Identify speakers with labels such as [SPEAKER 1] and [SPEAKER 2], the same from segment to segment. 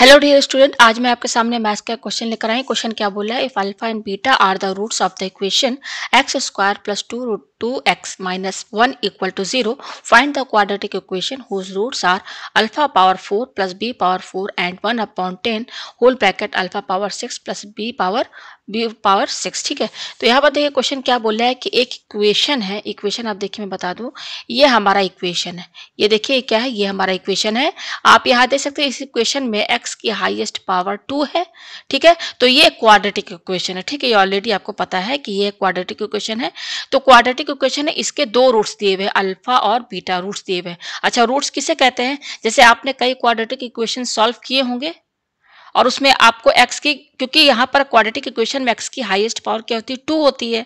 [SPEAKER 1] hello dear student आज मैं आपके सामने मैथ्स का क्वेश्चन लेकर आई क्वेश्चन क्या बोला है if alpha and beta are the roots of the equation x square plus two root two x minus one equal to zero find the quadratic equation whose roots are alpha power four plus b power four and one upon ten whole bracket alpha power six plus b power b power six ठीक है तो यहाँ पर देखिए question क्या बोला है कि एक इक्वेशन है इक्वेशन आप देखिए मैं बता दूँ ये हमारा इक्वेशन है ये देखिए क्या है ये हमारा इक्वेशन है आप यहाँ देख सकते हैं इस इक्वेशन में एक्स एक्स की हाईएस्ट पावर टू है ठीक है तो ये क्वाड्रेटिक इक्वेशन है ठीक है ये ऑलरेडी आपको पता है कि ये क्वाड्रेटिक इक्वेशन है तो क्वाड्रेटिक इक्वेशन है इसके दो रूट्स दिए हुए अल्फा और बीटा रूट्स दिए हुए अच्छा रूट्स किसे कहते हैं जैसे आपने कई क्वाड्रेटिक इक्वेशन सॉल्व किए होंगे और उसमें आपको x की क्योंकि यहाँ पर क्वाड्रेटिक इक्वेशन में x की हाईएस्ट पावर क्या होती है टू होती है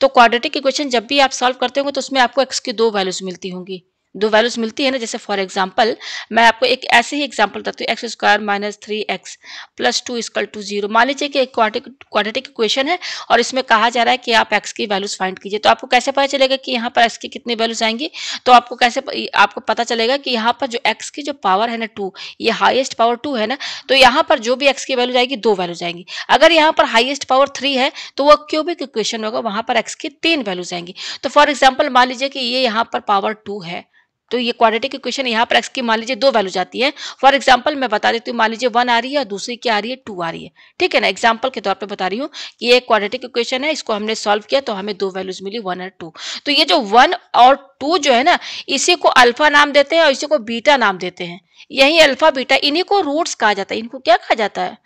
[SPEAKER 1] तो क्वाड्रेटिक इक्वेशन जब भी आप सॉल्व करते होंगे तो उसमें आपको x की दो वैल्यूज मिलती होंगी दो वैल्यूज मिलती है ना जैसे फॉर एग्जाम्पल मैं आपको एक ऐसे ही एग्जांपल बताती हूँ x square minus three x plus two equal to zero मान लीजिए कि एक क्वाड्रेटिक इक्वेशन है और इसमें कहा जा रहा है कि आप एक्स की वैल्यूज फाइंड कीजिए तो आपको कैसे पता चलेगा कि यहाँ पर एक्स की कितनी वैल्यूज आएंगी तो आपको कैसे आपको पता चलेगा कि यहाँ पर जो एक्स की जो पावर है ना टू ये हाइएस्ट पावर टू है ना तो यहाँ पर जो भी एक्स की वैल्यू जाएगी दो वैल्यू जाएंगी अगर यहाँ पर हाइएस्ट पावर थ्री है तो वह क्यूबिक इक्वेशन होगा वहां पर एक्स की तीन वैल्यूज आएंगी तो फॉर एग्जाम्पल मान लीजिए कि ये यहाँ पर पावर टू है तो ये क्वाड्रेटिक इक्वेशन यहाँ पर एक्स की मान लीजिए दो वैल्यू जाती है फॉर एग्जाम्पल मैं बता देती हूँ मान लीजिए वन आ रही है और दूसरी क्या आ रही है टू आ रही है ठीक है ना एग्जाम्पल के तौर पर बता रही हूँ कि ये क्वाड्रेटिक इक्वेशन है इसको हमने सॉल्व किया तो हमें दो वैल्यूज मिली वन और टू तो ये जो वन और टू जो है ना इसी को अल्फा नाम देते हैं और इसी को बीटा नाम देते हैं यही अल्फा बीटा इन्हीं को रूट्स कहा जाता है इनको क्या कहा जाता है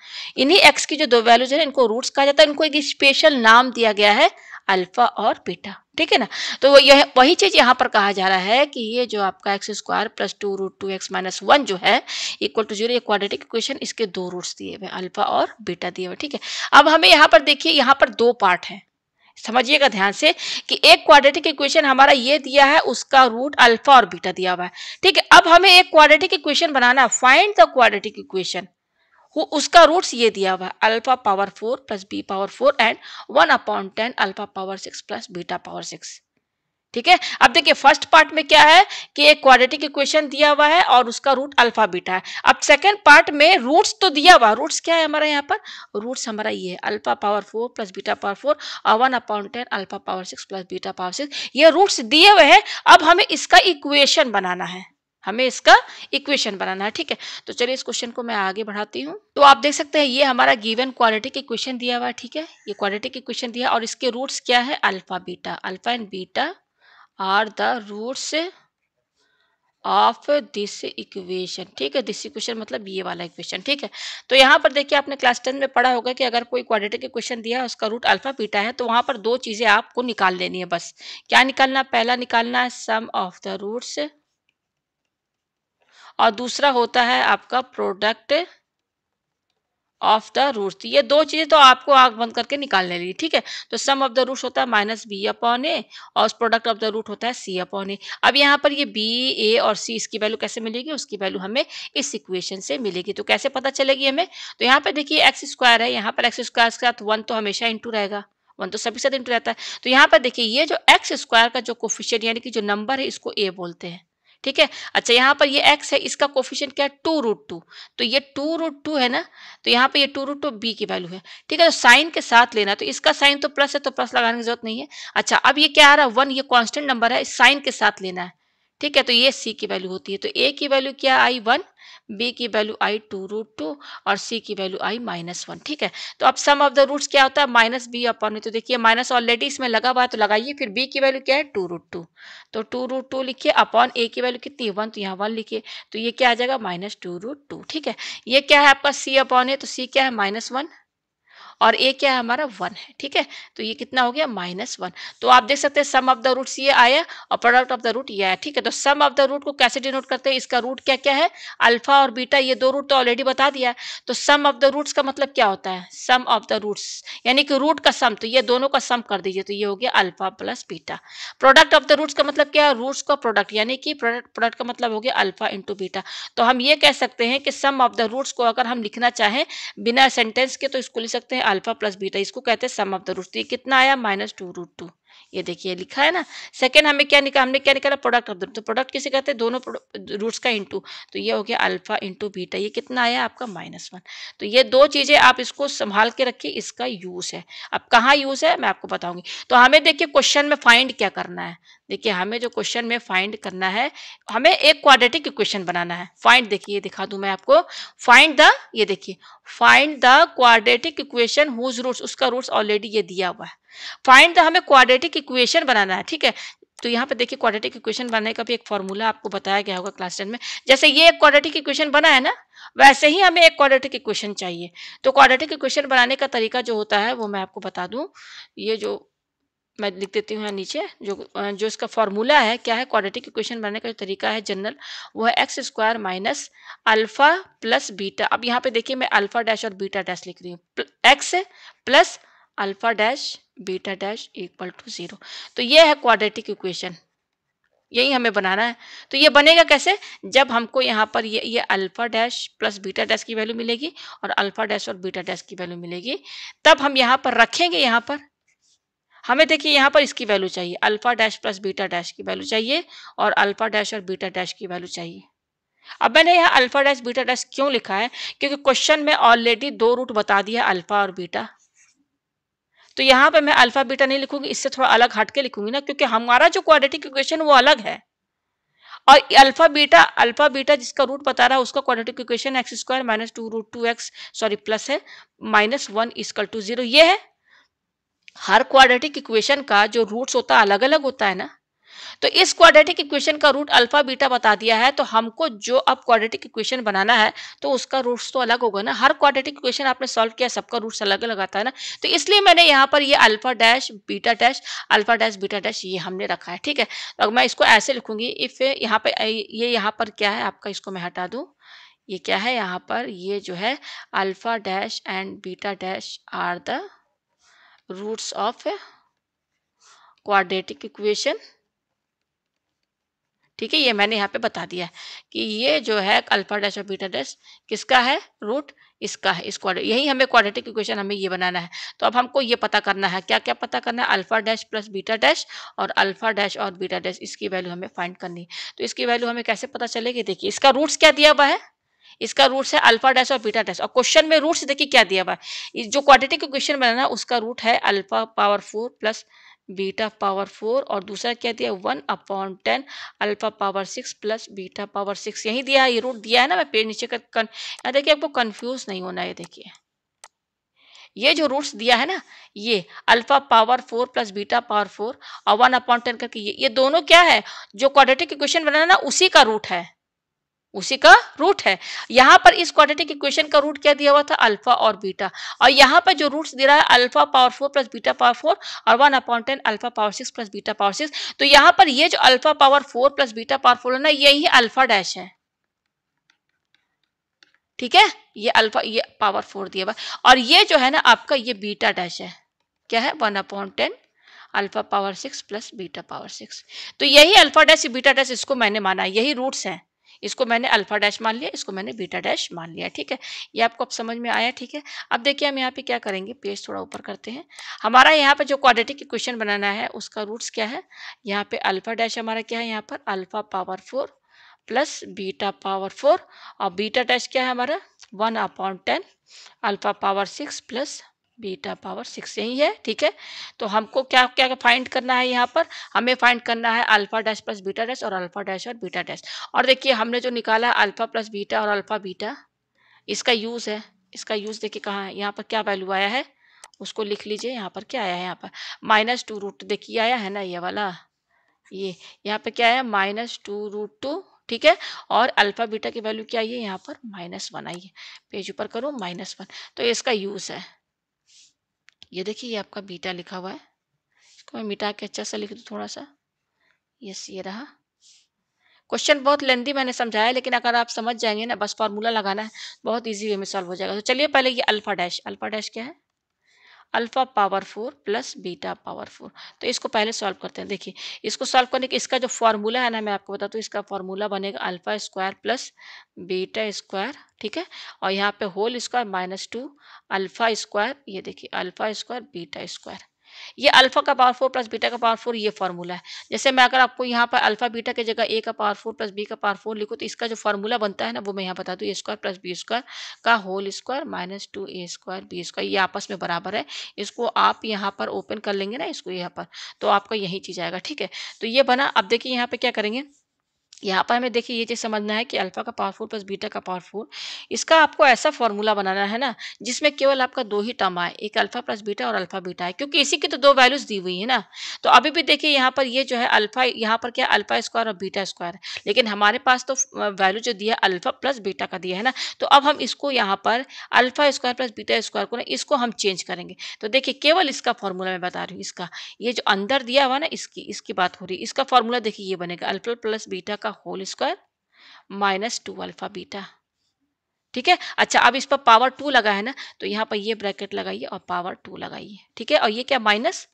[SPEAKER 1] इन्हीं एक्स की जो दो वैल्यूज है इनको रूट्स कहा जाता है इनको एक स्पेशल नाम दिया गया है अल्फा और बीटा ठीक है ना तो यह वही चीज़ यहाँ पर कहा जा रहा है कि ये जो आपका x square plus two root two x minus one जो है equal to zero quadratic equation इसके दो रूट्स दिए हुए अल्फा और बीटा दिए हुए ठीक है अब हमें यहाँ पर देखिए यहाँ पर दो पार्ट हैं समझिएगा ध्यान से कि एक क्वाड्रेटिक इक्वेशन हमारा ये दिया है उसका रूट अल्फा और बीटा दिया हुआ है ठीक है अब हमें एक क्वाड्रेटिक इक्वेशन बनाना फाइंड द क्वाड्रेटिक इक्वेशन वो उसका रूट्स ये दिया हुआ है alpha power four plus b power four and one upon ten alpha power six plus beta power six ठीक है अब देखिए फर्स्ट पार्ट में क्या है कि एक क्वाड्रेटिक इक्वेशन दिया हुआ है और उसका रूट अल्फा बीटा है अब सेकंड पार्ट में रूट्स तो दिया हुआ रूट्स क्या है हमारे यहाँ पर रूट्स हमारा ये है alpha power four plus beta power four और one upon ten alpha power six plus beta power six ये रूट्स दिए हुए हैं अब हमें इसका इक्वेशन बनाना है हमें इसका इक्वेशन बनाना है ठीक है तो चलिए इस क्वेश्चन को मैं आगे बढ़ाती हूँ तो आप देख सकते हैं ये हमारा गिवन क्वालिटी के क्वेश्चन दिया हुआ है ठीक है ये क्वालिटी के क्वेश्चन दिया और इसके रूट्स क्या है alpha beta alpha and beta are the roots of this equation ठीक है दिस इक्वेशन मतलब ये वाला इक्वेशन ठीक है तो यहाँ पर देखिए आपने क्लास टेन में पढ़ा होगा कि अगर कोई क्वाड्रेटिक इक्वेशन दिया उसका रूट अल्फा बीटा है तो वहाँ पर दो चीज़ें आपको निकाल लेनी है बस क्या निकालना पहला निकालना है सम ऑफ द रूट्स और दूसरा होता है आपका प्रोडक्ट ऑफ द रूट ये दो चीजें तो आपको आग बंद करके निकालने लगी ठीक है तो सम ऑफ द रूट होता है माइनस बी अपॉन ए और प्रोडक्ट ऑफ द रूट होता है सी अपॉन ए अब यहाँ पर ये बी ए और सी इसकी वैल्यू कैसे मिलेगी उसकी वैल्यू हमें इस इक्वेशन से मिलेगी तो कैसे पता चलेगी हमें तो यहाँ पर देखिए एक्स स्क्वायर है यहाँ पर एक्स स्क्वायर के साथ वन तो हमेशा इंटू रहेगा वन तो सभी साथ इंटू रहता है तो यहाँ पर देखिए ये जो एक्स स्क्वायर का जो कोफिशियंट यानी कि जो नंबर है इसको ए बोलते हैं ठीक है अच्छा यहाँ पर ये एक्स है इसका कोफिशियंट क्या है टू रूट टू तो ये टू रूट टू है ना तो यहाँ पर ये टू रूट टू बी की वैल्यू है ठीक है तो साइन के साथ लेना तो इसका साइन तो प्लस है तो प्लस लगाने की जरूरत नहीं है अच्छा अब ये क्या आ रहा है वन ये कॉन्स्टेंट नंबर है साइन के साथ लेना है ठीक है तो ये सी की वैल्यू होती है तो ए की वैल्यू क्या आई वन बी की value I two root two और सी की वैल्यू आई माइनस वन ठीक है तो अब सम ऑफ द रूट्स क्या होता है माइनस बी अपॉन में तो देखिए माइनस ऑलरेडी इसमें लगा हुआ है तो लगाइए फिर बी की वैल्यू क्या है टू रूट टू तो टू रूट टू लिखिए अपॉन ए की वैल्यू कितनी वन तो यहाँ वन लिखिए तो ये क्या आ जाएगा माइनस टू रूट टू ठीक है ये क्या है आपका सी अपॉन है तो सी क्या है माइनस वन और ए क्या है हमारा वन है ठीक है तो ये कितना हो गया माइनस वन तो आप देख सकते हैं सम ऑफ द रूट्स ये आया और प्रोडक्ट ऑफ द रूट ये आया ठीक है तो सम ऑफ द रूट को कैसे डिनोट करते हैं इसका रूट क्या क्या है अल्फा और बीटा ये दो रूट तो ऑलरेडी बता दिया है तो सम ऑफ द रूट्स का मतलब क्या होता है सम ऑफ द रूट्स यानी कि रूट का सम तो ये दोनों का सम कर दीजिए तो ये हो गया alpha plus beta product of the roots का मतलब क्या है रूट्स का प्रोडक्ट यानी कि प्रोडक्ट का मतलब हो गया अल्फा इंटू बीटा तो हम ये कह सकते हैं कि सम ऑफ द रूट्स को अगर हम लिखना चाहें बिना सेंटेंस के तो इसको लिख सकते हैं अल्फा प्लस बीटा इसको कहते हैं सम ऑफ द रूट तो ये कितना आया माइनस टू रूट टू ये देखिए लिखा है ना सेकेंड हमें क्या निकाला हमने क्या निकाला प्रोडक्ट ऑफ द तो प्रोडक्ट किसे कहते हैं दोनों रूट्स का इंटू तो ये हो गया अल्फा इंटू बीटा ये कितना आया आपका माइनस वन तो ये दो चीज़ें आप इसको संभाल के रखिए इसका यूज़ है अब कहाँ यूज़ है मैं आपको बताऊंगी तो हमें देखिए क्वेश्चन में फाइंड क्या करना है देखिए हमें जो क्वेश्चन में फाइंड करना है हमें एक क्वाड्रेटिक इक्वेशन बनाना है फाइंड देखिए ये दिखा दूं मैं आपको फाइंड द ये देखिए find the quadratic equation whose roots उसका रूट्स ऑलरेडी ये दिया हुआ है फाइंड द हमें क्वाड्रेटिक इक्वेशन बनाना है ठीक है तो यहाँ पे देखिए क्वाड्रेटिक इक्वेशन बनाने का भी एक फॉर्मूला आपको बताया गया होगा क्लास टेन में जैसे ये एक क्वाड्रेटिक इक्वेशन बना है ना वैसे ही हमें एक क्वाड्रेटिक इक्वेशन चाहिए तो क्वाड्रेटिक इक्वेशन बनाने का तरीका जो होता है वो मैं आपको बता दूं ये जो मैं लिख देती हूँ यहाँ नीचे जो जो इसका फॉर्मूला है क्या है क्वाड्रेटिक इक्वेशन बनाने का जो तरीका है जनरल वो है x square minus alpha plus beta अब यहाँ पे देखिए मैं अल्फा डैश और बीटा डैश लिख रही हूँ x plus alpha dash beta dash equal to zero तो ये है क्वाड्रेटिक इक्वेशन यही हमें बनाना है तो ये बनेगा कैसे जब हमको यहाँ पर ये ये alpha dash plus beta dash की वैल्यू मिलेगी और अल्फा डैश और बीटा डैश की वैल्यू मिलेगी तब हम यहाँ पर रखेंगे यहाँ पर हमें देखिए यहाँ पर इसकी वैल्यू चाहिए alpha dash plus beta dash की वैल्यू चाहिए और अल्फा डैश और बीटा डैश की वैल्यू चाहिए अब मैंने यहाँ अल्फा डैश बीटा डैश क्यों लिखा है क्योंकि क्वेश्चन में ऑलरेडी दो रूट बता दिया अल्फा और बीटा तो यहाँ पर मैं अल्फा बीटा नहीं लिखूंगी इससे थोड़ा अलग हटके लिखूंगी ना क्योंकि हमारा जो क्वाड्रेटिक इक्वेशन वो अलग है और अल्फा बीटा अल्फा बीटा जिसका रूट बता रहा है उसका quadratic equation x square minus two root two x sorry plus है minus one equal to zero ये है हर क्वाड्रेटिक इक्वेशन का जो रूट्स होता है अलग अलग होता है ना तो इस क्वाड्रेटिक इक्वेशन का रूट अल्फा बीटा बता दिया है तो हमको जो अब क्वाड्रेटिक इक्वेशन बनाना है तो उसका रूट्स तो अलग होगा ना हर क्वाड्रेटिक इक्वेशन आपने सॉल्व किया सबका रूट्स अलग अलग आता है ना तो इसलिए मैंने यहाँ पर ये alpha dash beta dash alpha dash beta dash ये हमने रखा है ठीक है तो अब मैं इसको ऐसे लिखूंगी इफ यहाँ पर ये यहाँ पर क्या है आपका इसको मैं हटा दूँ ये क्या है यहाँ पर ये जो है alpha dash and beta dash are the roots of a quadratic equation ठीक है ये मैंने यहाँ पे बता दिया है कि ये जो है अल्फा डैश और बीटा डैश किसका है रूट इसका है इस क्वार यही हमें क्वाड्रेटिक इक्वेशन हमें ये बनाना है तो अब हमको ये पता करना है क्या क्या पता करना है alpha dash plus beta dash और अल्फा डैश और बीटा डैश इसकी वैल्यू हमें फाइंड करनी है तो इसकी वैल्यू हमें कैसे पता चलेगी देखिए इसका रूट्स क्या दिया हुआ है इसका रूट्स है अल्फा डैश और बीटा डैश और क्वेश्चन में रूट्स देखिए क्या दिया हुआ है जो का क्वेश्चन बनाना उसका रूट है alpha power four plus beta power four और दूसरा क्या दिया one upon ten alpha power six plus beta power six यही दिया है ये रूट दिया है ना मैं पेड़ नीचे का देखिए आपको कंफ्यूज नहीं होना है देखिए ये जो रूट्स दिया है ना ये alpha power four plus beta power four और वन अपॉन टेन करके ये ये दोनों क्या है जो क्वाड्रेटिक इक्वेशन बनाना ना उसी का रूट है उसी का रूट है यहाँ पर इस क्वाड्रेटिक इक्वेशन का रूट क्या दिया हुआ था अल्फा और बीटा और यहाँ पर जो रूट्स दे रहा है alpha power four plus beta power four और one upon ten alpha power six plus beta power six तो यहाँ पर ये जो alpha power four plus beta power four है ना यही अल्फा डैश है ठीक है ये अल्फा ये पावर फोर दिया हुआ और ये जो है ना आपका ये बीटा डैश है क्या है one upon ten alpha power six plus beta power six तो यही अल्फा डैश बीटा डैश इसको मैंने माना यही रूट्स हैं इसको मैंने अल्फा डैश मान लिया इसको मैंने बीटा डैश मान लिया ठीक है ये आपको अब समझ में आया ठीक है अब देखिए हम यहाँ पे क्या करेंगे पेज थोड़ा ऊपर करते हैं हमारा यहाँ पे जो क्वाड्रेटिक इक्वेशन बनाना है उसका रूट्स क्या है यहाँ पे अल्फा डैश हमारा क्या है यहाँ पर alpha power four plus beta power four और बीटा डैश क्या है हमारा one upon ten alpha power six plus beta power six यही है ठीक है तो हमको क्या क्या फाइंड करना है यहाँ पर हमें फाइंड करना है alpha dash plus beta dash और अल्फा डैश और बीटा डैश और देखिए हमने जो निकाला अल्फा प्लस बीटा और अल्फा बीटा इसका यूज़ है इसका यूज़ देखिए कहाँ है यहाँ पर क्या वैल्यू आया है उसको लिख लीजिए यहाँ पर क्या आया है यहाँ पर माइनस टू रूट देखिए आया है ना ये वाला ये यहाँ पर क्या आया माइनस टू रूट टू ठीक है और अल्फा बीटा की वैल्यू क्या आई है यहाँ पर माइनस वन आई है पेज ऊपर करो माइनस वन तो इसका यूज़ है ये देखिए ये आपका बीटा लिखा हुआ है इसको मैं मिटा के अच्छा सा लिख दूँ थोड़ा सा यस ये रहा क्वेश्चन बहुत लेंदी मैंने समझाया लेकिन अगर आप समझ जाएंगे ना बस फार्मूला लगाना है बहुत ईजी वे में सॉल्व हो जाएगा तो चलिए पहले ये अल्फा डैश अल्फा डैश क्या है alpha power four plus beta power four तो इसको पहले सॉल्व करते हैं देखिए इसको सॉल्व करने के इसका जो फॉर्मूला है ना मैं आपको बता हूँ इसका फॉर्मूला बनेगा alpha square plus beta square ठीक है और यहाँ पे whole square minus two alpha square ये देखिए अल्फ़ा स्क्वायर बीटा स्क्वायर ये अल्फ़ा का पावर फोर प्लस बीटा का पावर फोर ये फार्मूला है जैसे मैं अगर आपको यहाँ पर अल्फ़ा बीटा की जगह ए का पावर फोर प्लस बी का पावर फोर लिखो तो इसका जो फार्मूला बनता है ना वो मैं यहाँ बता दूँ a square plus B square का whole square minus two a square b square ये आपस में बराबर है इसको आप यहाँ पर ओपन कर लेंगे ना इसको यहाँ पर तो आपका यही चीज़ आएगा ठीक है तो ये बना अब देखिए यहाँ पर क्या करेंगे यहाँ पर हमें देखिए ये चीज़ समझना है कि अल्फा का पावर फोर प्लस बीटा का पावर फोर इसका आपको ऐसा फॉर्मूला बनाना है ना जिसमें केवल आपका दो ही टर्म आए एक अल्फा प्लस बीटा और अल्फा बीटा है क्योंकि इसी की तो दो वैल्यूज दी हुई है ना तो अभी भी देखिए यहाँ पर ये जो है अल्फा यहाँ पर क्या अल्फा स्क्वायर और बीटा स्क्वायर है लेकिन हमारे पास तो वैल्यू जो दिया है अल्फा प्लस बीटा का दिया है ना तो अब हम इसको यहाँ पर alpha square plus beta square को ना इसको हम चेंज करेंगे तो देखिए केवल इसका फॉर्मूला मैं बता रही हूँ इसका ये जो अंदर दिया हुआ ना इसकी इसकी बात हो रही है इसका फॉर्मूला देखिए ये बनेगा अल्फा प्लस बीटा का whole square minus two alpha beta ठीक है अच्छा अब इस पर पावर टू लगा है ना तो यहाँ पर ये ब्रैकेट लगाइए और पावर टू लगाइए ठीक है और ये क्या माइनस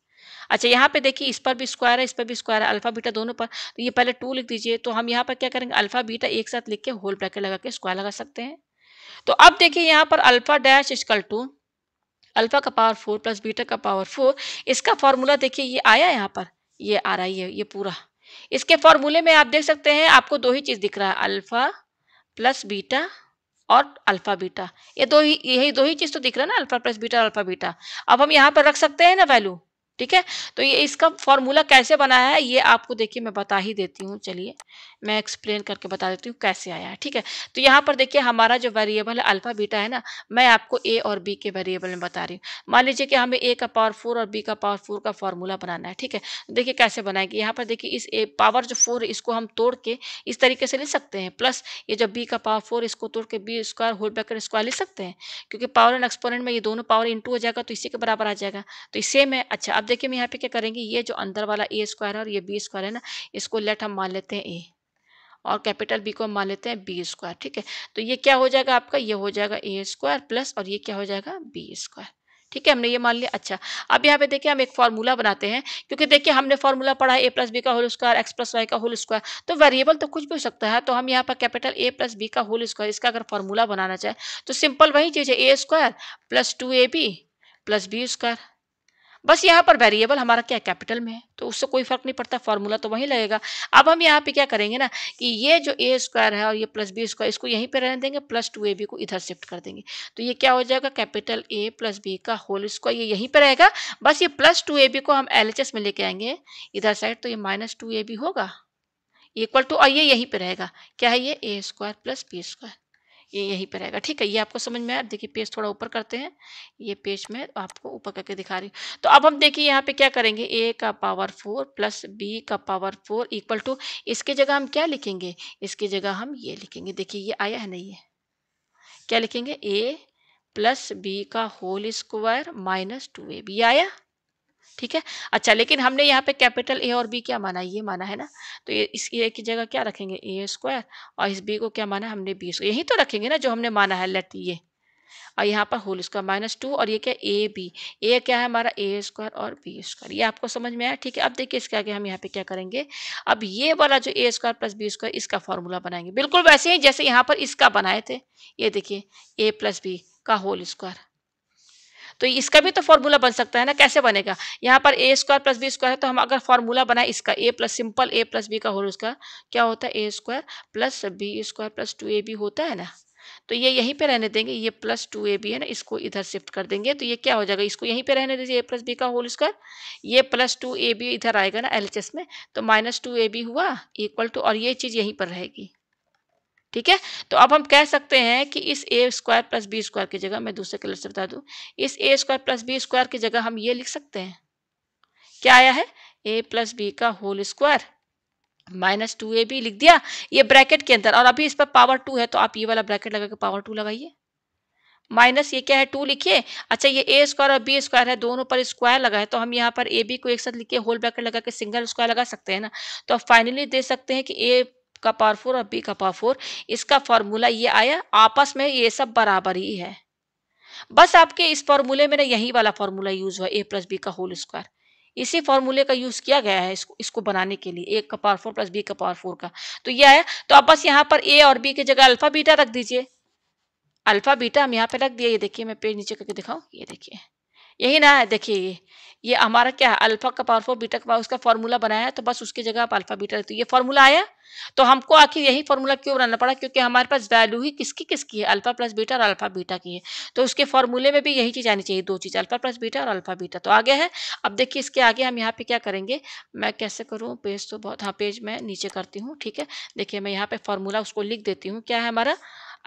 [SPEAKER 1] अच्छा यहाँ पे देखिए इस पर भी स्क्वायर है इस पर भी स्क्वायर है अल्फा बीटा दोनों पर तो ये पहले टू लिख दीजिए तो हम यहाँ पर क्या करेंगे अल्फा बीटा एक साथ लिख के होल ब्रैकेट लगा के स्क्वायर लगा सकते हैं तो अब देखिए यहाँ पर alpha dash equal to alpha का पावर फोर प्लस बीटा का पावर फोर इसका फॉर्मूला देखिए ये आया यहाँ पर ये आ रहा है ये पूरा इसके फॉर्मूले में आप देख सकते हैं आपको दो ही चीज़ दिख रहा है अल्फा प्लस बीटा और अल्फा बीटा ये दो ही यही दो ही चीज़ तो दिख रहा है ना अल्फा प्लस बीटा और अल्फा बीटा अब हम यहाँ पर रख सकते हैं ना वैल्यू ठीक है तो ये इसका फॉर्मूला कैसे बनाया है ये आपको देखिए मैं बता ही देती हूँ चलिए मैं एक्सप्लेन करके बता देती हूँ कैसे आया है ठीक है तो यहाँ पर देखिए हमारा जो वेरिएबल है अल्फा बीटा है ना मैं आपको ए और बी के वेरिएबल में बता रही हूँ मान लीजिए कि हमें ए का पावर फोर और बी का पावर फोर का फॉर्मूला बनाना है ठीक है देखिए कैसे बनाएगी यहाँ पर देखिए इस ए पावर जो फोर है इसको हम तोड़ के इस तरीके से ले सकते हैं प्लस ये जो बी का पावर फोर इसको तोड़ के b square whole bracket square ले सकते हैं क्योंकि पावर एंड एक्सपोनेंट में ये दोनों पावर इंटू हो जाएगा तो इसी के बराबर आ जाएगा तो सेम है अच्छा अब देखिए हम यहाँ पे क्या करेंगे ये जो अंदर वाला ए स्क्वायर है और ये बी स्क्वायर है ना इसको लेट हम मान लेते हैं ए और कैपिटल बी को हम मान लेते हैं बी स्क्वायर ठीक है तो ये क्या हो जाएगा आपका ये हो जाएगा ए स्क्वायर प्लस और ये क्या हो जाएगा बी स्क्वायर ठीक है हमने ये मान लिया अच्छा अब यहाँ पे देखिए हम एक फार्मूला बनाते हैं क्योंकि देखिए हमने फॉर्मूला पढ़ा है ए प्लस बी का whole square x plus y का होल स्क्वायर तो वेरिएबल तो कुछ भी हो सकता है तो हम यहाँ पर कैपिटल ए प्लस बी का होल स्क्वायर इसका अगर फार्मूला बनाना चाहे तो सिंपल वही चीज़ है ए square plus two A B plus B square बस यहाँ पर वेरिएबल हमारा क्या कैपिटल में है तो उससे कोई फर्क नहीं पड़ता फॉर्मूला तो वहीं लगेगा अब हम यहाँ पे क्या करेंगे ना कि ये जो ए स्क्वायर है और ये प्लस बी स्क्वायर इसको यहीं पे रहने देंगे प्लस टू ए बी को इधर शिफ्ट कर देंगे तो ये क्या हो जाएगा कैपिटल ए प्लस बी का होल स्क्वायर ये यहीं पर रहेगा बस ये प्लस टू ए बी को हम एल एच एस में लेके आएंगे इधर साइड तो ये माइनस टू ए बी होगा इक्वल टू और ये यहीं पर रहेगा क्या है ये ए स्क्वायर प्लस बी स्क्वायर ये यहीं पर रहेगा ठीक है ये आपको समझ में आया देखिए पेज थोड़ा ऊपर करते हैं ये पेज में आपको ऊपर करके दिखा रही हूँ तो अब हम देखिए यहाँ पे क्या करेंगे ए का पावर फोर प्लस बी का पावर फोर इक्वल टू इसकी जगह हम क्या लिखेंगे इसकी जगह हम ये लिखेंगे देखिए ये आया है नहीं है क्या लिखेंगे ए प्लस बी का होल स्क्वायर माइनस टू ए बी आया ठीक है अच्छा लेकिन हमने यहाँ पे कैपिटल ए और बी क्या माना ये माना है ना तो ये इस ए की जगह क्या रखेंगे ए स्क्वायर और इस बी को क्या माना है हमने बी स्क्वायर यही तो रखेंगे ना जो हमने माना है लेट ये और यहाँ पर होल स्क्वायर माइनस टू और ये क्या ए बी ए क्या है हमारा ए स्क्वायर और बी स्क्वायर ये आपको समझ में आया ठीक है अब देखिए इसके आगे हम यहाँ पे क्या करेंगे अब ये वाला जो a square plus B square इसका फॉर्मूला बनाएंगे बिल्कुल वैसे ही जैसे यहाँ पर इसका बनाए थे ये देखिए ए प्लस बी का होल स्क्वायर तो इसका भी तो फॉर्मूला बन सकता है ना कैसे बनेगा यहाँ पर A square plus B square है तो हम अगर फॉर्मूला बनाए इसका A plus simple A plus B का होल उसका क्या होता है ए square plus B square plus two ए बी होता है ना तो ये यहीं पे रहने देंगे ये प्लस टू ए बी है ना इसको इधर शिफ्ट कर देंगे तो ये क्या हो जाएगा इसको यहीं पे रहने दीजिए ए प्लस बी का होल स्क्वायर ये प्लस टू ए बी इधर आएगा ना एल में तो माइनस टू ए बी हुआ इक्वल टू और ये चीज़ यहीं पर रहेगी ठीक है तो अब हम कह सकते हैं कि इस A square plus B square की जगह मैं दूसरे कलर से बता दूं इस A square plus B square की जगह हम ये लिख सकते हैं क्या आया है ए प्लस बी का होल स्क्वायर माइनस टू ए बी लिख दिया ये ब्रैकेट के अंदर और अभी इस पर पावर टू है तो आप ये वाला ब्रैकेट लगा के पावर टू लगाइए माइनस ये क्या है टू लिखिए अच्छा ये ए स्क्वायर और बी स्क्वायर है दोनों पर स्क्वायर लगा है तो हम यहाँ पर ए बी को एक साथ लिखिए होल ब्रैकेट लगा के सिंगल स्क्वायर लगा सकते हैं ना तो आप फाइनली दे सकते हैं कि ए का पावर फोर और बी का पावर फोर इसका फॉर्मूला ये आया आपस में ये सब बराबर ही है बस आपके इस फॉर्मूले में ना यही वाला फॉर्मूला यूज हुआ ए प्लस बी का होल स्क्वायर इसी फॉर्मूले का यूज किया गया है इसको इसको बनाने के लिए ए का पावर फोर प्लस बी का पावर फोर का तो यह आया तो आप बस यहाँ पर ए और बी की जगह अल्फा बीटा रख दीजिए अल्फा बीटा हम यहाँ पे रख दिया ये देखिए मैं पेज नीचे करके दिखाऊँ ये देखिए यही ना है देखिए ये हमारा क्या है अल्फा का पावर फोर बीटा का पावर उसका फॉर्मूला बनाया है तो बस उसकी जगह आप अल्फा बीटा तो ये फॉर्मूला आया तो हमको आखिर यही फॉर्मूला क्यों बनाना पड़ा क्योंकि हमारे पास वैल्यू ही किसकी किसकी है अल्फा प्लस बीटा और अल्फा बीटा की है तो उसके फॉर्मूले में भी यही चीज़ आनी चाहिए दो चीज़ अल्फा प्लस बीटा और अल्फा बीटा तो आगे है अब देखिए इसके आगे हम यहाँ पे क्या करेंगे मैं कैसे करूँ पेज तो बहुत हाँ पेज मैं नीचे करती हूँ ठीक है देखिए मैं यहाँ पे फॉर्मूला उसको लिख देती हूँ क्या है हमारा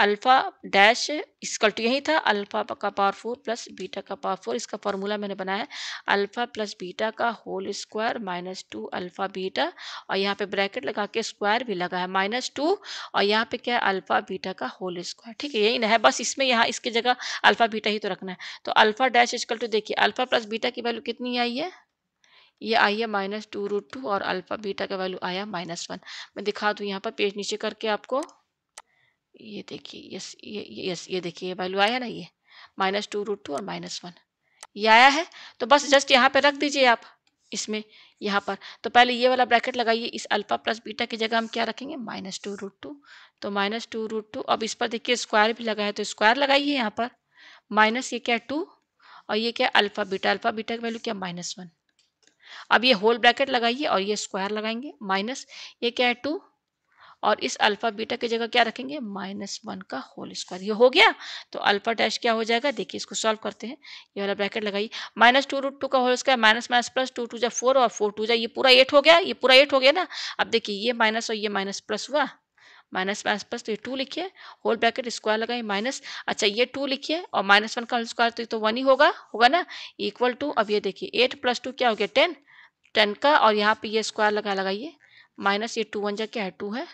[SPEAKER 1] अल्फ़ा डैश इसकल टू यही था अल्फ़ा का पावर फोर प्लस बीटा का पावर फोर इसका फॉर्मूला मैंने बनाया है अल्फ़ा प्लस बीटा का whole square minus two alpha beta और यहाँ पे ब्रैकेट लगा के स्क्वायर भी लगा है माइनस टू और यहाँ पे क्या है अल्फ़ा बीटा का होल स्क्वायर ठीक है यही ना है बस इसमें यहाँ इसकी जगह अल्फ़ा बीटा ही तो रखना है तो अल्फ़ा डैश इसकल टू देखिए अल्फ़ा प्लस बीटा की वैल्यू कितनी आई है ये आई है माइनस टू रूट टू और अल्फ़ा बीटा का वैल्यू आया माइनस वन मैं दिखा दूँ यहाँ पर पेज नीचे करके आपको ये देखिए यस ये यस ये देखिए ये वैल्यू आया ना ये माइनस टू रूट टू और माइनस वन ये आया है तो बस जस्ट यहाँ पे रख दीजिए आप इसमें यहाँ पर तो पहले ये वाला ब्रैकेट लगाइए इस अल्फा प्लस बीटा की जगह हम क्या रखेंगे माइनस टू रूट टू तो माइनस टू रूट टू अब इस पर देखिए स्क्वायर भी लगा है तो स्क्वायर लगाइए यहाँ पर माइनस ये क्या टू और ये क्या अल्फा बीटा अल्फा बीटा की वैल्यू क्या माइनस वन अब ये होल ब्रैकेट लगाइए और ये स्क्वायर लगाएंगे माइनस ये क्या है टू और इस अल्फा बीटा की जगह क्या रखेंगे माइनस वन का होल स्क्वायर ये हो गया तो अल्फा डैश क्या हो जाएगा देखिए इसको सॉल्व करते हैं ये वाला ब्रैकेट लगाइए माइनस टू रूट टू का whole square minus minus plus two two जा फोर और फोर टू जा ये पूरा एट हो गया ये पूरा एट हो गया ना अब देखिए ये माइनस और ये माइनस प्लस हुआ माइनस माइनस प्लस तो ये टू लिखिए होल ब्रैकेट स्क्वायर लगाइए माइनस अच्छा ये टू लिखिए और माइनस वन का होल स्क्वायर तो ये तो वन ही होगा होगा ना इक्वल टू अब ये देखिए एट प्लस टू क्या हो गया टेन टेन का और यहाँ पे ये स्क्वायर लगा लगाइए माइनस ये टू वन जा क्या है टू है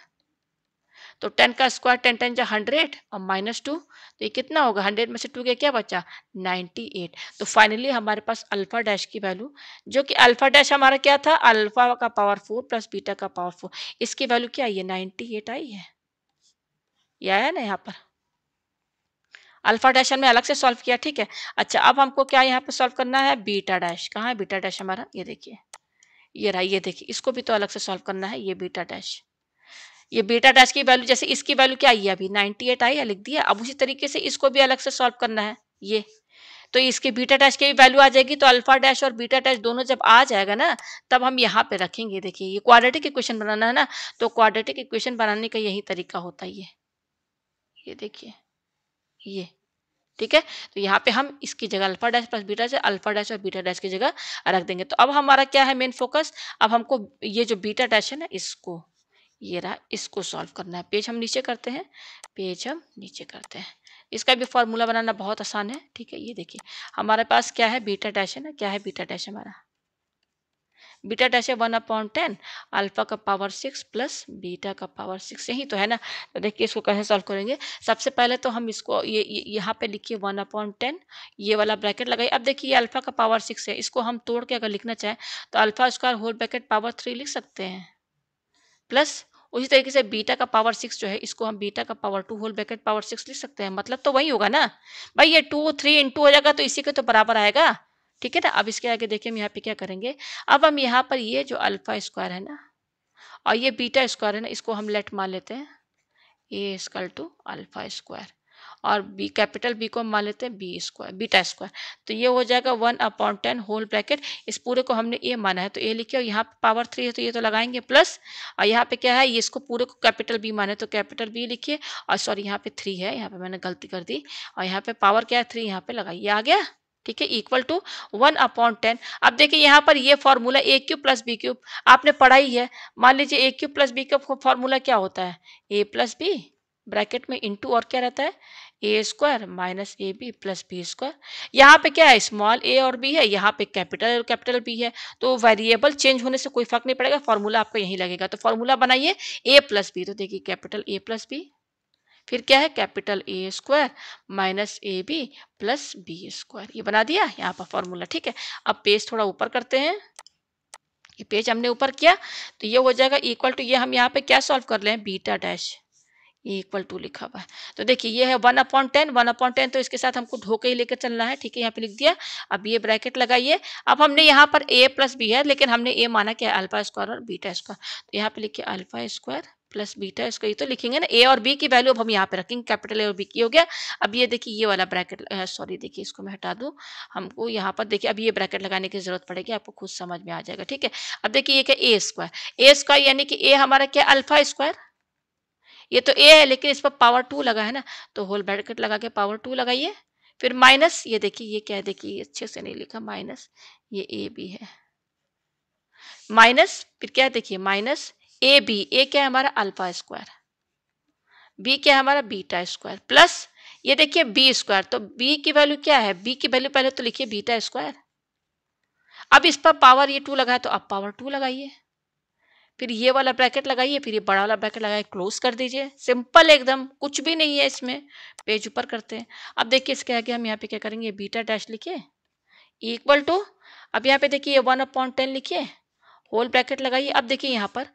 [SPEAKER 1] तो टेन का स्क्वायर टेन टेन जो हंड्रेड और माइनस टू तो ये कितना होगा हंड्रेड में से टू के क्या बचा नाइन्टी एट तो फाइनली हमारे पास अल्फा डैश की वैल्यू जो कि अल्फा डैश हमारा क्या था अल्फा का पावर फोर प्लस बीटा का पावर फोर इसकी वैल्यू क्या आई है नाइन्टी एट आई है ये आया ना यहाँ पर अल्फा डैश हमने अलग से सॉल्व किया ठीक है अच्छा अब हमको क्या यहाँ पर सॉल्व करना है बीटा डैश कहाँ है बीटा डैश हमारा ये देखिए ये रहा ये देखिए इसको भी तो अलग से सॉल्व करना है ये बीटा डैश ये बीटा डैश की वैल्यू जैसे इसकी वैल्यू क्या आई है अभी 98 आई है लिख दिया अब उसी तरीके से इसको भी अलग से सॉल्व करना है ये तो इसके बीटा डैश की भी वैल्यू आ जाएगी तो अल्फा डैश और बीटा डैश दोनों जब आ जाएगा ना तब हम यहाँ पे रखेंगे देखिए ये क्वाड्रेटिक इक्वेशन बनाना है ना तो क्वाड्रेटिक इक्वेशन बनाने का यही तरीका होता है ये ये देखिए ये ठीक है तो यहाँ पे हम इसकी जगह alpha dash plus beta dash alpha dash और बीटा डैश की जगह रख देंगे तो अब हमारा क्या है मेन फोकस अब हमको ये जो बीटा डैश है ना इसको ये रहा इसको सॉल्व करना है पेज हम नीचे करते हैं पेज हम नीचे करते हैं इसका भी फॉर्मूला बनाना बहुत आसान है ठीक है ये देखिए हमारे पास क्या है बीटा डैश है ना क्या है बीटा डैश हमारा बीटा डैश है वन अपॉन टेन अल्फा का पावर सिक्स प्लस बीटा का पावर सिक्स यही तो है ना तो देखिए इसको कैसे सॉल्व करेंगे सबसे पहले तो हम इसको ये, ये यहाँ पे लिखिए वन अपॉन टेन ये वाला ब्रैकेट लगाइए अब देखिए ये अल्फा का पावर सिक्स है इसको हम तोड़ के अगर लिखना चाहें तो alpha square whole bracket power three लिख सकते हैं प्लस उसी तरीके से बीटा का पावर सिक्स जो है इसको हम बीटा का power two whole bracket power six लिख सकते हैं मतलब तो वही होगा ना भाई ये टू थ्री इंटू हो जाएगा तो इसी के तो बराबर आएगा ठीक है ना अब इसके आगे देखिए हम यहाँ पे क्या करेंगे अब हम यहाँ पर ये जो अल्फा स्क्वायर है ना और ये बीटा स्क्वायर है ना इसको हम लेट मान लेते हैं A equal to alpha square और बी कैपिटल बी को हम मान लेते हैं बी स्क्वायर बीटा स्क्वायर तो ये हो जाएगा one upon ten whole bracket इस पूरे को हमने ए माना है तो ए लिखे और यहाँ पे पावर थ्री है तो ये तो लगाएंगे प्लस और यहाँ पे क्या है ये इसको पूरे को कैपिटल बी माने तो कैपिटल बी लिखिए और सॉरी यहाँ पे थ्री है यहाँ पे मैंने गलती कर दी और यहाँ पे पावर क्या है थ्री यहाँ पे लगाइए आ गया ठीक है equal to one upon ten अब देखिए यहाँ पर ये formula A cube plus B cube आपने पढ़ाई है मान लीजिए A cube plus B cube formula क्या होता है ए प्लस बी ब्रैकेट में इंटू और क्या रहता है ए square minus A B plus B square यहाँ पे क्या है स्मॉल ए और बी है यहाँ पे कैपिटल और कैपिटल बी है तो वेरिएबल चेंज होने से कोई फर्क नहीं पड़ेगा फॉर्मूला आपका यहीं लगेगा तो फॉर्मूला बनाइए ए प्लस बी तो देखिए कैपिटल ए प्लस बी फिर क्या है capital A square minus A B plus B square ये बना दिया यहाँ पर फॉर्मूला ठीक है अब पेज थोड़ा ऊपर करते हैं ये पेज हमने ऊपर किया तो ये हो जाएगा इक्वल टू ये हम यहाँ पे क्या सॉल्व कर लें बीटा डैश ये इक्वल टू लिखा हुआ है तो देखिए ये है one upon ten one upon ten तो इसके साथ हमको ढोके ही लेकर चलना है ठीक है यहाँ पे लिख दिया अब ये ब्रैकेट लगाइए अब हमने यहाँ पर ए प्लस बी है लेकिन हमने ए माना क्या अल्फा स्क्वायर और बीटा स्क्वायर तो यहाँ पे लिखिए अल्फा स्क्वायर प्लस बीटा इसको ये तो लिखेंगे ना ए और बी की वैल्यू अब हम यहाँ पे रखेंगे कैपिटल ए और बी की हो गया अब ये देखिए ये वाला ब्रैकेट सॉरी देखिए इसको मैं हटा दूँ हमको यहाँ पर देखिए अब ये ब्रैकेट लगाने की जरूरत पड़ेगी आपको खुद समझ में आ जाएगा ठीक है अब देखिए ये क्या ए स्क्वायर ए स्क्वायर यानी कि ए हमारा क्या अल्फा स्क्वायर ये तो ए है लेकिन इस पर पावर टू लगा है ना तो होल ब्रैकेट लगा के पावर टू लगाइए फिर माइनस ये देखिए ये क्या देखिए अच्छे से नहीं लिखा माइनस ये ए बी है माइनस फिर क्या देखिए माइनस ए बी ए क्या है हमारा अल्फा स्क्वायर बी क्या है हमारा बीटा स्क्वायर प्लस ये देखिए बी स्क्वायर तो बी की वैल्यू क्या है बी की वैल्यू पहले तो लिखिए बीटा स्क्वायर अब इस पर पावर ये टू लगा है तो आप पावर टू लगाइए फिर ये वाला ब्रैकेट लगाइए फिर ये बड़ा वाला ब्रैकेट लगाइए क्लोज कर दीजिए सिंपल एकदम कुछ भी नहीं है इसमें पेज ऊपर करते हैं अब देखिए इसके आगे हम यहाँ पे क्या करेंगे बीटा डैश लिखिए इक्वल टू अब यहाँ पे देखिए वन अपॉइंट टेन लिखिए होल ब्रैकेट लगाइए अब देखिए यहाँ पर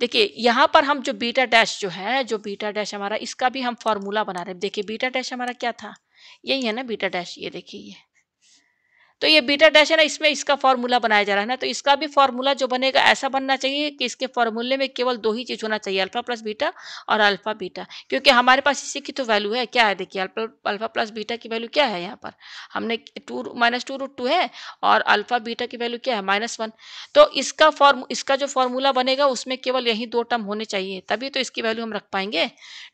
[SPEAKER 1] देखिए यहाँ पर हम जो बीटा डैश जो है जो बीटा डैश हमारा इसका भी हम फॉर्मूला बना रहे हैं देखिए बीटा डैश हमारा क्या था यही है ना बीटा डैश ये देखिए ये तो ये बीटा डैश है ना इसमें इसका फॉर्मूला बनाया जा रहा है ना तो इसका भी फॉर्मूला जो बनेगा ऐसा बनना चाहिए कि इसके फॉर्मूले में केवल दो ही चीज़ होना चाहिए अल्फा प्लस बीटा और अल्फा बीटा क्योंकि हमारे पास इसी की तो वैल्यू है क्या है देखिए अल्फा प्लस बीटा की वैल्यू क्या है यहाँ पर हमने two minus two root two है और अल्फा बीटा की वैल्यू क्या है माइनस वन तो इसका फॉर्म इसका जो फॉर्मूला बनेगा उसमें केवल यही दो टर्म होने चाहिए तभी तो इसकी वैल्यू हम रख पाएंगे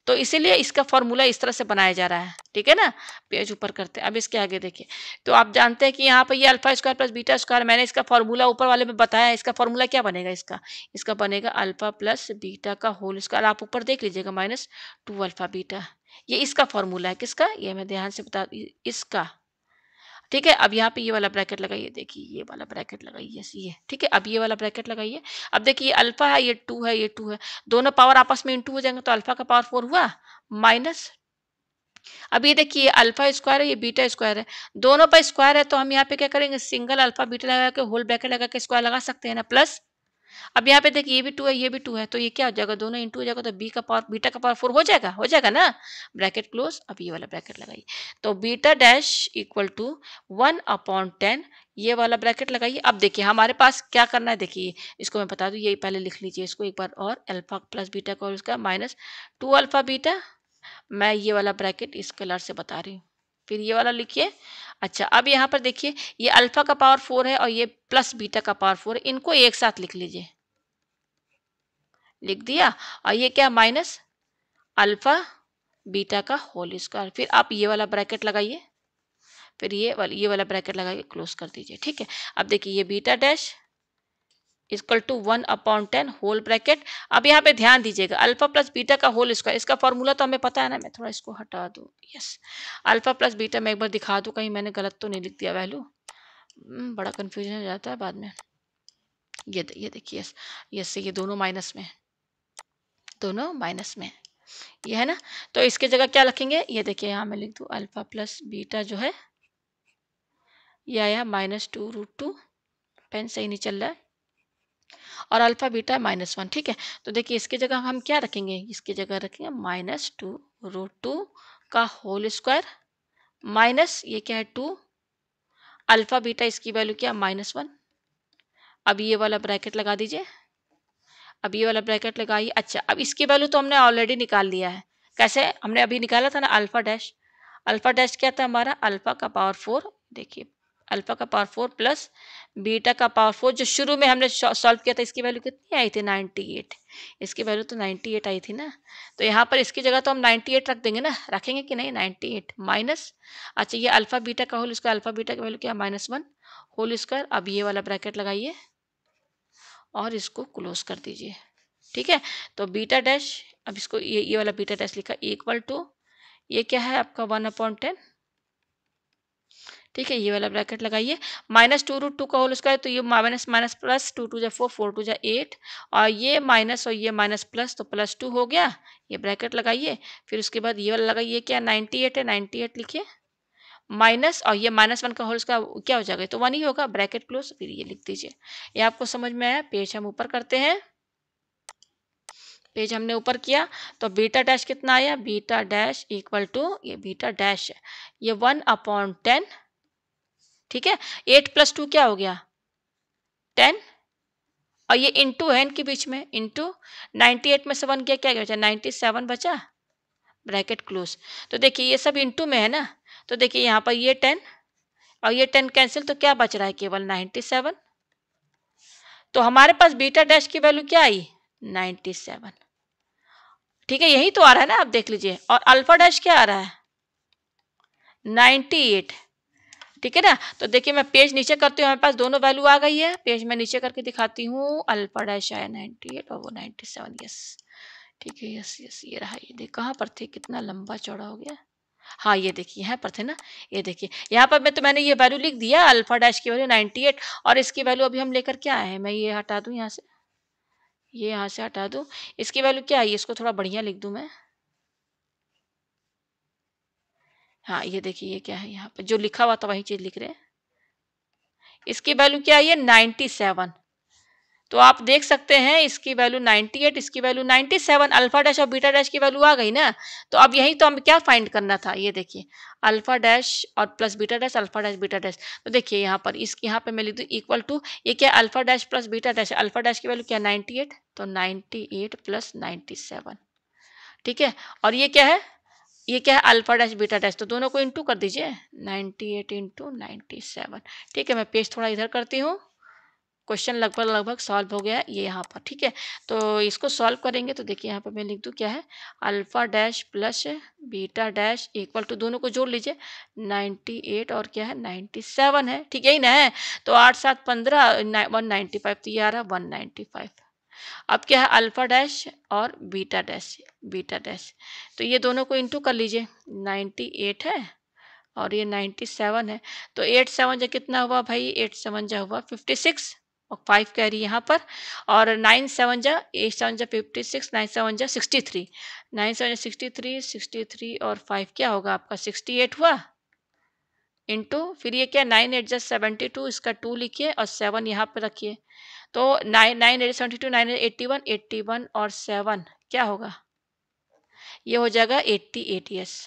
[SPEAKER 1] तो इसीलिए इसका फॉर्मूला इस तरह से बनाया जा रहा है ठीक है ना पेज ऊपर करते हैं अब इसके आगे देखिए तो आप जानते हैं कि यहाँ यहाँ पर ये alpha square plus beta square मैंने इसका फॉर्मूला ऊपर वाले में बताया इसका फॉर्मूला क्या बनेगा इसका इसका बनेगा अल्फा प्लस बीटा का होल स्क्वायर आप ऊपर देख लीजिएगा माइनस टू अल्फा बीटा ये इसका फॉर्मूला है किसका ये मैं ध्यान से बता इसका ठीक है अब यहाँ पे ये वाला ब्रैकेट लगाइए देखिए ये वाला ब्रैकेट लगाइए ये ठीक है अब ये वाला ब्रैकेट लगाइए अब देखिए ये अल्फा है ये टू है ये टू है दोनों पावर आपस में इंटू हो जाएंगे तो अल्फा का पावर फोर हुआ माइनस अब ये देखिए अल्फा स्क्वायर है ये बीटा स्क्वायर है दोनों पर स्क्वायर है तो हम यहाँ पे क्या करेंगे सिंगल अल्फा बीटा लगा के होल ब्रैकेट लगा के स्क्वायर लगा सकते हैं ना प्लस अब यहाँ पे देखिए ये भी टू है ये भी टू है तो ये क्या हो जाएगा दोनों इंटू हो जाएगा तो बी का पावर बीटा का पावर फोर हो जाएगा हो जाएगा ना ब्रैकेट क्लोज अब ये वाला ब्रैकेट लगाइए तो beta dash equal to one upon ten ये वाला ब्रैकेट लगाइए अब देखिए हमारे पास क्या करना है देखिए इसको मैं बता दू यही पहले लिख लीजिए इसको एक बार और अल्फा प्लस बीटा का और उसका माइनस टू अल्फा बीटा मैं ये वाला ब्रैकेट इस कलर से बता रही हूँ फिर ये वाला लिखिए अच्छा अब यहाँ पर देखिए ये अल्फा का पावर फोर है और ये प्लस बीटा का पावर फोर है इनको एक साथ लिख लीजिए लिख दिया और ये क्या माइनस अल्फा बीटा का होल स्क्वायर फिर आप ये वाला ब्रैकेट लगाइए फिर ये वाला ये वाला ब्रैकेट लगा के क्लोज कर दीजिए ठीक है अब देखिए ये beta dash equal to one upon ten whole bracket अब यहाँ पे ध्यान दीजिएगा अल्फा प्लस बीटा का होल स्क्वायर इसका फॉर्मूला तो हमें पता है ना मैं थोड़ा इसको हटा दूँ यस अल्फा प्लस बीटा मैं एक बार दिखा दूँ कहीं मैंने गलत तो नहीं लिख दिया वैल्यू हम्म, बड़ा कन्फ्यूजन हो जाता है बाद में ये दे, ये देखिए यस यस ये दोनों माइनस में दोनों माइनस में ये है ना तो इसके जगह क्या लिखेंगे ये देखिए यहाँ मैं लिख दूँ अल्फा प्लस बीटा जो है यह आया minus two root two pen सही नहीं चल रहा है और अल्फ़ा बीटा माइनस वन ठीक है तो देखिए इसकी जगह हम क्या रखेंगे इसकी जगह रखेंगे माइनस टू रूट टू का होल स्क्वायर माइनस ये क्या है टू अल्फ़ा बीटा इसकी वैल्यू क्या माइनस वन अब ये वाला ब्रैकेट लगा दीजिए अब ये वाला ब्रैकेट लगाइए अच्छा अब इसकी वैल्यू तो हमने ऑलरेडी निकाल लिया है कैसे हमने अभी निकाला था ना अल्फ़ा डैश अल्फ़ा डैश क्या था हमारा अल्फ़ा का पावर फोर देखिए अल्फा का पावर फोर प्लस बीटा का पावर फोर जो शुरू में हमने सॉल्व किया था इसकी वैल्यू कितनी आई थी नाइन्टी एट इसकी वैल्यू तो नाइन्टी एट आई थी ना तो यहाँ पर इसकी जगह तो हम नाइन्टी एट रख देंगे ना रखेंगे कि नहीं नाइन्टी एट माइनस अच्छा ये अल्फा बीटा का होल इसका अल्फा बीटा का वैल्यू क्या माइनस वन होल स्क्वायर अब ये वाला ब्रैकेट लगाइए और इसको क्लोज कर दीजिए ठीक है तो बीटा डैश अब इसको ये ये वाला बीटा डैश लिखा इक्वल टू ये क्या है आपका वन अपॉइंट टेन ठीक है ये वाला ब्रैकेट लगाइए माइनस टू रूट टू का होल स्क्वायर तो ये minus minus plus two two जा फोर फोर टू जै एट और ये माइनस और ये माइनस प्लस तो प्लस टू हो गया ये ब्रैकेट लगाइए फिर उसके बाद ये वाला लगाइए क्या नाइन्टी एट है नाइन्टी एट लिखिए माइनस और ये माइनस वन का होल स्क्वायर क्या हो जाएगा तो वन ही होगा ब्रैकेट क्लोज फिर ये लिख दीजिए ये आपको समझ में आया पेज हम ऊपर करते हैं पेज हमने ऊपर किया तो बीटा डैश कितना आया बीटा डैश इक्वल टू ये बीटा डैश है ये वन अपॉन टेन ठीक है एट प्लस टू क्या हो गया टेन और ये इंटू है इनके बीच में इंटू नाइन्टी एट में से वन गया क्या बचा नाइन्टी सेवन बचा ब्रैकेट क्लोज तो देखिए ये सब इंटू में है ना तो देखिए यहाँ पर ये टेन और ये टेन कैंसिल तो क्या बच रहा है केवल नाइन्टी सेवन तो हमारे पास बीटा डैश की वैल्यू क्या आई नाइन्टी सेवन ठीक है यही तो आ रहा है ना आप देख लीजिए और अल्फा डैश क्या आ रहा है नाइन्टी एट ठीक है ना तो देखिए मैं पेज नीचे करती हूँ हमारे पास दोनों वैल्यू आ गई है पेज मैं नीचे करके दिखाती हूँ अल्फा डैश आया नाइन्टी एट और वो नाइन्टी सेवन यस ठीक है यस यस ये रहा ये देख कहाँ पर थे कितना लंबा चौड़ा हो गया हाँ ये देखिए यहाँ पर थे ना ये देखिए यहाँ पर मैं तो मैंने ये वैल्यू लिख दिया अल्फा डैश की वैल्यू नाइन्टी एट और इसकी वैल्यू अभी हम लेकर क्या आए हैं मैं ये हटा दूँ यहाँ से ये यहाँ से हटा दूँ इसकी वैल्यू क्या आई इसको थोड़ा बढ़िया लिख दूँ मैं हाँ ये देखिए ये क्या है यहाँ पर जो लिखा हुआ था वही चीज़ लिख रहे हैं इसकी वैल्यू क्या है नाइन्टी सेवन तो आप देख सकते हैं इसकी वैल्यू 98 इसकी वैल्यू 97 अल्फा डैश और बीटा डैश की वैल्यू आ गई ना तो अब यही तो हमें क्या फाइंड करना था ये देखिए अल्फा डैश और plus beta dash alpha dash beta dash तो देखिए यहाँ पर इस यहाँ पे मैं लिख दूँ इक्वल टू ये क्या alpha dash plus beta dash alpha dash की वैल्यू क्या एट तो नाइन्टी एट प्लस नाइन्टी ठीक है और ये क्या है ये क्या है अल्फा डैश बीटा डैश तो दोनों को इंटू कर दीजिए ninety eight into ninety seven ठीक है मैं पेज थोड़ा इधर करती हूँ क्वेश्चन लगभग लगभग सॉल्व हो गया ये यहाँ पर ठीक है तो इसको सॉल्व करेंगे तो देखिए यहाँ पर मैं लिख दूँ क्या है alpha dash plus beta dash equal to दोनों को जोड़ लीजिए 98 और क्या है 97 है ठीक है ही ना है तो आठ सात पंद्रह वन नाइन्टी फाइव तो ये आ रहा है वन नाइन्टी फाइव अब क्या है अल्फा डैश और बीटा डैश बीटा डैश तो ये दोनों को इंटू कर लीजिए नाइन्टी एट है और ये नाइन्टी सेवन है तो एट सेवन जो कितना हुआ भाई एट सेवन जो हुआ फिफ्टी सिक्स और फाइव कह रही है यहाँ पर और नाइन सेवन जा एट सेवन जा फिफ्टी सिक्स नाइन सेवन जा सिक्सटी थ्री नाइन सेवन जा सिक्सटी थ्री सिक्सटी थ्री और फाइव क्या होगा आपका सिक्सटी एट हुआ इंटू फिर ये क्या nine eight just seventy two इसका टू लिखिए और सेवन यहाँ पर रखिए तो nine nine eight seventy two nine eighty one eighty one और सेवन क्या होगा ये हो जाएगा एट्टी एट यस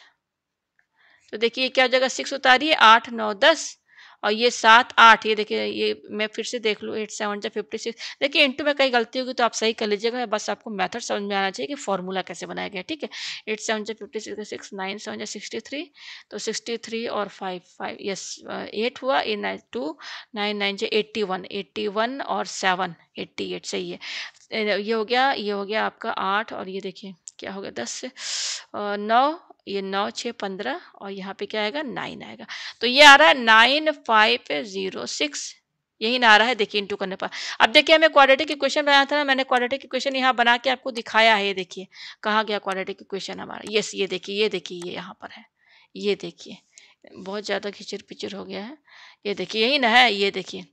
[SPEAKER 1] तो देखिए क्या हो जाएगा सिक्स उतारिए आठ नौ दस और ये सात आठ ये देखिए ये मैं फिर से देख लूँ एट सेवन जब फिफ्टी सिक्स देखिए इंटू में कहीं गलती होगी तो आप सही कर लीजिएगा बस आपको मेथड समझ में आना चाहिए कि फॉर्मूला कैसे बनाया गया ठीक है एट सेवन जब fifty six six nine seven जा सिक्सटी थ्री तो सिक्सटी थ्री और फाइव फाइव यस एट हुआ a nine two nine nine जो एट्टी वन एट्टी वन और सेवन एट्टी एट सही है ये हो गया ये हो गया आपका आठ और ये देखिए क्या हो गया दस नौ ये नौ छः पंद्रह और यहाँ पे क्या आएगा नाइन आएगा तो ये आ रहा है नाइन फाइव ज़ीरो सिक्स यही ना आ रहा है देखिए इंटू करने पर अब देखिए हमें क्वालिटी के क्वेश्चन बनाया था ना मैंने क्वालिटी के क्वेश्चन यहाँ बना के आपको दिखाया है ये देखिए कहाँ गया क्वालिटी के क्वेश्चन हमारा यस ये देखिए ये देखिए ये यहाँ पर है ये देखिए बहुत ज़्यादा खिचड़ पिचड़ हो गया है ये देखिए यही ना है ये देखिए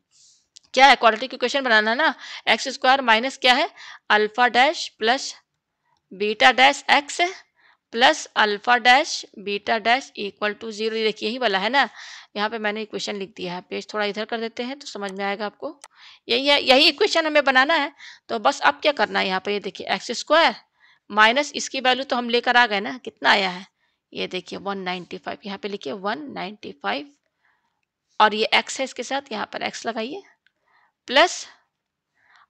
[SPEAKER 1] क्या है क्वालिटी के क्वेश्चन बनाना है ना एक्स स्क्वायर माइनस क्या है alpha dash plus beta dash x plus alpha dash beta dash equal to zero देखिए यही वाला है ना यहाँ पे मैंने इक्वेशन लिख दिया है पेज थोड़ा इधर कर देते हैं तो समझ में आएगा आपको यही है यही इक्वेशन हमें बनाना है तो बस अब क्या करना है यहाँ पे ये देखिए एक्स स्क्वायर माइनस इसकी वैल्यू तो हम लेकर आ गए ना कितना आया है ये देखिए वन नाइन्टी फाइव यहाँ पे लिखिए वन नाइन्टी फाइव और ये एक्स है इसके साथ यहाँ पर एक्स लगाइए प्लस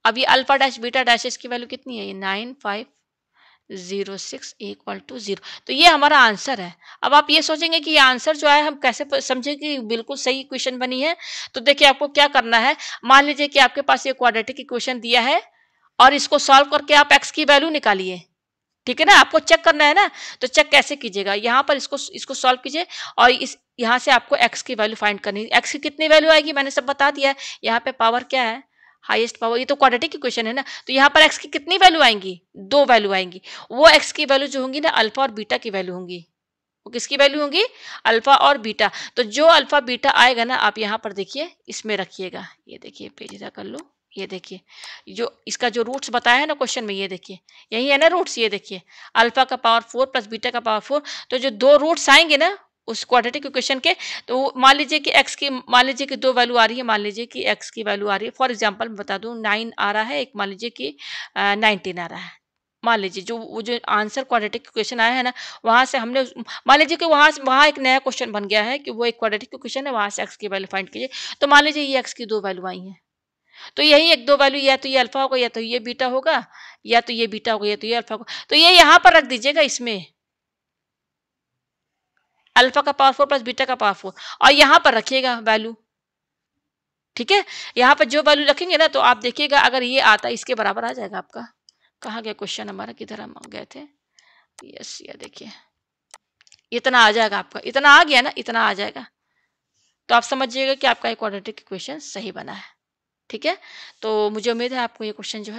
[SPEAKER 1] अब ये अल्फा डैश बीटा डैश इसकी वैल्यू कितनी है ये nine five zero six equal to zero तो ये हमारा आंसर है अब आप ये सोचेंगे कि ये आंसर जो है हम कैसे समझें कि बिल्कुल सही इक्वेशन बनी है तो देखिए आपको क्या करना है मान लीजिए कि आपके पास ये क्वाड्रेटिक इक्वेशन दिया है और इसको सॉल्व करके आप एक्स की वैल्यू निकालिए ठीक है ना आपको चेक करना है ना तो चेक कैसे कीजिएगा यहाँ पर इसको इसको सॉल्व कीजिए और इस यहाँ से आपको एक्स की वैल्यू फाइंड करनी है एक्स की कितनी वैल्यू आएगी मैंने सब बता दिया है यहाँ पे पावर क्या है हाईएस्ट पावर ये तो क्वाड्रेटिक इक्वेशन है ना तो यहाँ पर एक्स की कितनी वैल्यू आएंगी दो वैल्यू आएंगी वो एक्स की वैल्यू जो होंगी ना अल्फा और बीटा की वैल्यू होंगी वो किसकी वैल्यू होंगी अल्फा और बीटा तो जो अल्फा बीटा आएगा ना आप यहाँ पर देखिए इसमें रखिएगा ये देखिए पेजिदा कर लो ये देखिए जो इसका जो रूट्स बताया है ना क्वेश्चन में ये देखिए यही है ना रूट्स ये देखिए अल्फा का पावर फोर प्लस बीटा का पावर फोर तो जो दो रूट्स आएंगे ना उस क्वाड्रेटिक इक्वेशन के तो मान लीजिए कि एक्स की मान लीजिए कि दो वैल्यू आ रही है मान लीजिए कि एक्स की वैल्यू आ रही है फॉर एग्जाम्पल मैं बता दूँ नाइन आ रहा है एक मान लीजिए कि नाइनटीन आ रहा है मान लीजिए जो वो जो आंसर क्वाड्रेटिक क्वेश्चन आया है ना वहाँ से हमने मान लीजिए कि वहाँ से वहाँ एक नया क्वेश्चन बन गया है कि वो एक क्वाड्रेटिक क्वेश्चन है वहाँ से एक्स की वैल्यू फाइंड कीजिए तो मान लीजिए ये एक्स की दो वैल्यू आई हैं तो यही एक दो वैल्यू या तो ये अल्फा होगा या तो ये बीटा होगा या तो ये बीटा होगा या तो ये अल्फा होगा तो ये यहाँ पर रख दीजिएगा इसमें अल्फा का पावर फोर प्लस बीटा का पावर फोर और यहाँ पर रखिएगा वैल्यू ठीक है यहाँ पर जो वैल्यू रखेंगे ना तो आप देखिएगा अगर ये आता है इसके बराबर आ जाएगा आपका कहाँ गया क्वेश्चन हमारा किधर हम गए थे यस ये देखिए इतना आ जाएगा आपका इतना आ गया ना इतना आ जाएगा तो आप समझिएगा कि आपका एक क्वाड्रेटिक इक्वेशन सही बना है ठीक है तो मुझे उम्मीद है आपको ये क्वेश्चन जो है